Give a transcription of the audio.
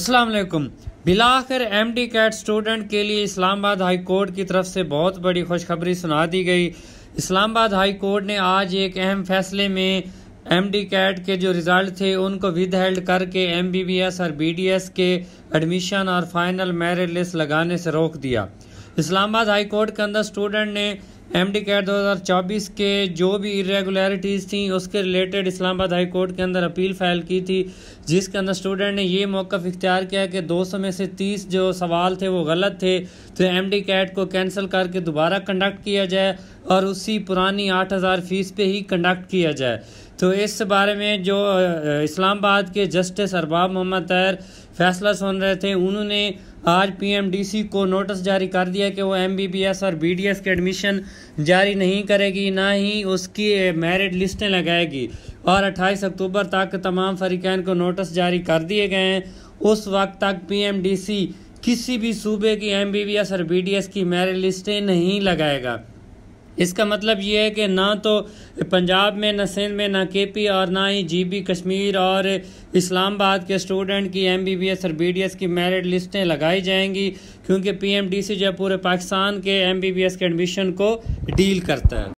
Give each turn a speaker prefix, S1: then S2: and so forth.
S1: असलम बिलाखिर M D CAT student के लिए इस्लामाबाद हाई कोर्ट की तरफ से बहुत बड़ी खुशखबरी सुना दी गई इस्लामाबाद हाई कोर्ट ने आज एक अहम फैसले में एम डी कैट के जो रिज़ल्ट थे उनको विद हेल्ड करके एम बी बी एस और बी डी एस के एडमिशन और फाइनल मेरिट लिस्ट लगाने से रोक दिया इस्लामाबाद हाई कोर्ट के अंदर स्टूडेंट ने एम डी कैट दो के जो भी इरेगुलरिटीज़ थी उसके रिलेटेड इस्लामाबाद हाई कोर्ट के अंदर अपील फाइल की थी जिसके अंदर स्टूडेंट ने ये मौक़ इख्तियार किया कि 200 में से 30 जो सवाल थे वो गलत थे तो एम डी कैट को कैंसिल करके दोबारा कंडक्ट किया जाए और उसी पुरानी 8000 फीस पे ही कंडक्ट किया जाए तो इस बारे में जो इस्लामाबाद के जस्टिस अरबाब मोहम्मद तैर फैसला सुन रहे थे उन्होंने आज पीएमडीसी को नोटिस जारी कर दिया कि वो एमबीबीएस और बीडीएस के एडमिशन जारी नहीं करेगी ना ही उसकी मेरिट लिस्टें लगाएगी और 28 अक्टूबर तक तमाम फरीकैन को नोटिस जारी कर दिए गए हैं उस वक्त तक पीएमडीसी किसी भी सूबे की एमबीबीएस और बीडीएस की मेरिट लिस्टें नहीं लगाएगा इसका मतलब ये है कि ना तो पंजाब में ना सिंध में ना के पी और ना ही जी बी कश्मीर और इस्लामाबाद के स्टूडेंट की एम बी बी एस और बी डी एस की मेरिट लिस्टें लगाई जाएंगी क्योंकि पी एम डी सी जो पूरे पाकिस्तान के एम बी बी एस के एडमिशन को डील करता है